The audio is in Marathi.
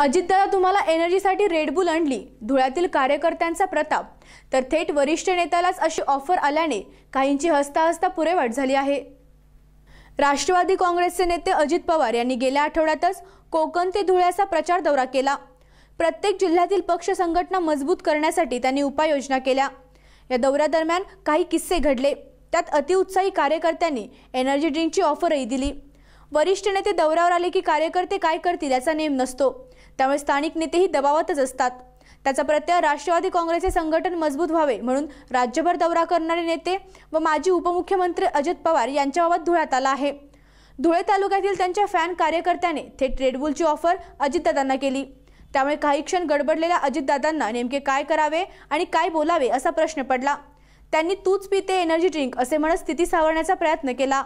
अजितदादा तुम्हाला एनर्जीसाठी रेडबुल आणली धुळ्यातील कार्यकर्त्यांचा प्रताप तर थेट वरिष्ठ नेत्यालाच अशी ऑफर आल्याने काहींची हसता हसता पुरेवाट झाली आहे राष्ट्रवादी काँग्रेसचे नेते अजित पवार यांनी गेल्या आठवड्यातच कोकण ते धुळ्याचा प्रचार दौरा केला प्रत्येक जिल्ह्यातील पक्ष संघटना मजबूत करण्यासाठी त्यांनी उपाययोजना केल्या या दौऱ्यादरम्यान काही किस्से घडले त्यात अतिउत्साही कार्यकर्त्यांनी एनर्जी ड्रिंकची ऑफरही दिली वरिष्ठ नेते दौऱ्यावर आले की कार्यकर्ते काय करतील याचा नेम नसतो त्यामुळे स्थानिक नेतेही दबावातच असतात त्याचा प्रत्यय राष्ट्रवादी काँग्रेसचे संघटन मजबूत व्हावे म्हणून राज्यभर दौरा करणारे नेते व माजी उपमुख्यमंत्री अजित पवार यांच्याबाबत धुळ्यात आला आहे धुळे तालुक्यातील त्यांच्या फॅन कार्यकर्त्याने थेट रेडबुलची ऑफर अजितदादांना केली त्यामुळे काही क्षण गडबडलेल्या अजितदादांना नेमके काय करावे आणि काय बोलावे असा प्रश्न पडला त्यांनी तूच पिते एनर्जी ड्रिंक असे म्हणत स्थिती सावरण्याचा प्रयत्न केला